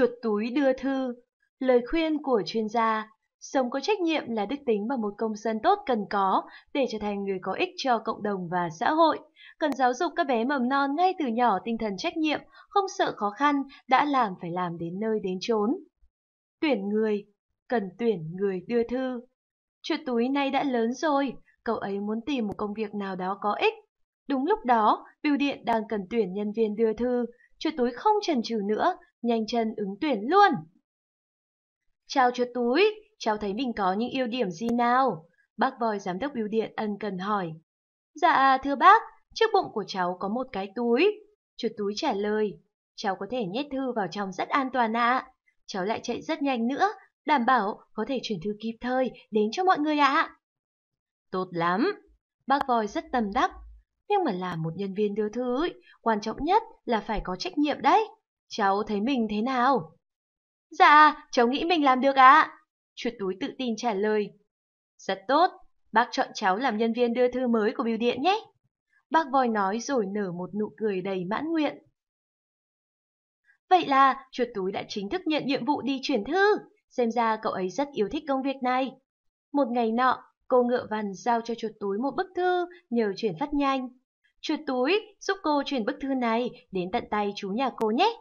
chuột túi đưa thư, lời khuyên của chuyên gia, sống có trách nhiệm là đức tính mà một công dân tốt cần có để trở thành người có ích cho cộng đồng và xã hội. Cần giáo dục các bé mầm non ngay từ nhỏ tinh thần trách nhiệm, không sợ khó khăn, đã làm phải làm đến nơi đến chốn. Tuyển người, cần tuyển người đưa thư. Chuột túi nay đã lớn rồi, cậu ấy muốn tìm một công việc nào đó có ích. Đúng lúc đó, bưu điện đang cần tuyển nhân viên đưa thư, chuột túi không chần chừ nữa, nhanh chân ứng tuyển luôn. Chào chuột túi, cháu thấy mình có những ưu điểm gì nào? Bác voi giám đốc bưu điện ân cần hỏi. Dạ, thưa bác, trước bụng của cháu có một cái túi. Chuột túi trả lời, cháu có thể nhét thư vào trong rất an toàn ạ. Cháu lại chạy rất nhanh nữa, đảm bảo có thể chuyển thư kịp thời đến cho mọi người ạ. Tốt lắm, bác voi rất tâm đắc, nhưng mà làm một nhân viên đưa thư ấy, quan trọng nhất là phải có trách nhiệm đấy. Cháu thấy mình thế nào? Dạ, cháu nghĩ mình làm được ạ. Chuột túi tự tin trả lời. Rất tốt, bác chọn cháu làm nhân viên đưa thư mới của bưu điện nhé. Bác voi nói rồi nở một nụ cười đầy mãn nguyện. Vậy là chuột túi đã chính thức nhận nhiệm vụ đi chuyển thư. Xem ra cậu ấy rất yêu thích công việc này. Một ngày nọ, cô ngựa văn giao cho chuột túi một bức thư nhờ chuyển phát nhanh. Chuột túi, giúp cô chuyển bức thư này đến tận tay chú nhà cô nhé.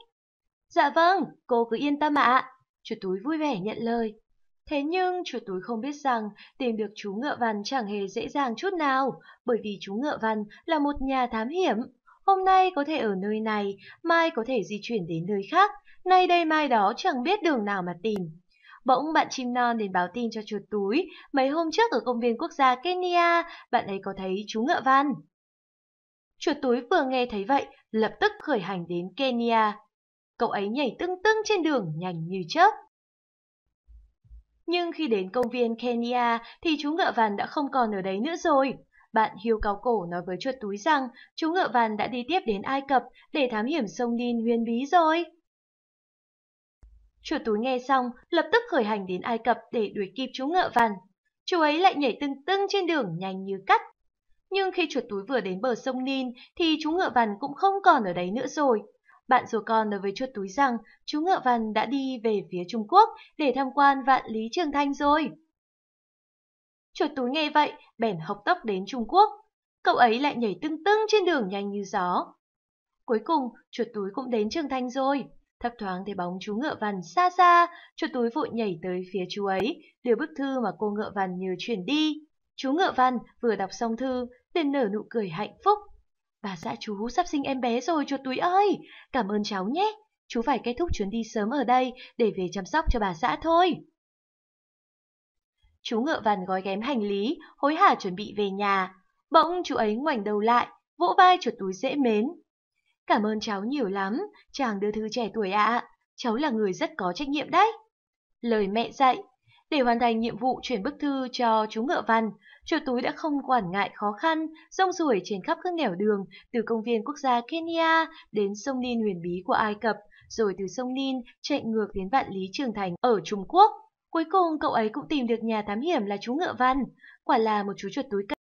Dạ vâng, cô cứ yên tâm ạ. Chuột túi vui vẻ nhận lời. Thế nhưng chuột túi không biết rằng tìm được chú ngựa văn chẳng hề dễ dàng chút nào, bởi vì chú ngựa văn là một nhà thám hiểm. Hôm nay có thể ở nơi này, mai có thể di chuyển đến nơi khác, nay đây mai đó chẳng biết đường nào mà tìm. Bỗng bạn chim non đến báo tin cho chuột túi, mấy hôm trước ở công viên quốc gia Kenya, bạn ấy có thấy chú ngựa văn. Chuột túi vừa nghe thấy vậy, lập tức khởi hành đến Kenya. Cậu ấy nhảy tưng tưng trên đường nhanh như chớp. Nhưng khi đến công viên Kenya thì chú ngựa vằn đã không còn ở đấy nữa rồi. Bạn Hiếu Cáo Cổ nói với chuột túi rằng chú ngựa vằn đã đi tiếp đến Ai Cập để thám hiểm sông Nin huyền bí rồi. Chuột túi nghe xong, lập tức khởi hành đến Ai Cập để đuổi kịp chú ngựa vằn. Chú ấy lại nhảy tưng tưng trên đường nhanh như cắt. Nhưng khi chuột túi vừa đến bờ sông Nin thì chú ngựa vằn cũng không còn ở đấy nữa rồi. Bạn rùa con nói với chuột túi rằng chú ngựa vằn đã đi về phía Trung Quốc để tham quan vạn lý trường thanh rồi. Chuột túi nghe vậy, bèn hộc tóc đến Trung Quốc. Cậu ấy lại nhảy tưng tưng trên đường nhanh như gió. Cuối cùng, chuột túi cũng đến trường thanh rồi. Thấp thoáng thấy bóng chú ngựa vằn xa xa, chuột túi vội nhảy tới phía chú ấy, đưa bức thư mà cô ngựa vằn nhờ chuyển đi. Chú Ngựa Văn vừa đọc xong thư, liền nở nụ cười hạnh phúc. Bà xã chú sắp sinh em bé rồi chuột túi ơi, cảm ơn cháu nhé. Chú phải kết thúc chuyến đi sớm ở đây để về chăm sóc cho bà xã thôi. Chú Ngựa Văn gói ghém hành lý, hối hả chuẩn bị về nhà. Bỗng chú ấy ngoảnh đầu lại, vỗ vai chuột túi dễ mến. Cảm ơn cháu nhiều lắm, chàng đưa thư trẻ tuổi ạ. Cháu là người rất có trách nhiệm đấy. Lời mẹ dạy, để hoàn thành nhiệm vụ chuyển bức thư cho chú ngựa văn, chuột túi đã không quản ngại khó khăn, rong ruổi trên khắp các nẻo đường, từ công viên quốc gia Kenya đến sông Nin huyền bí của Ai Cập, rồi từ sông Nin chạy ngược đến vạn lý trường thành ở Trung Quốc. Cuối cùng cậu ấy cũng tìm được nhà thám hiểm là chú ngựa văn, quả là một chú chuột túi cân.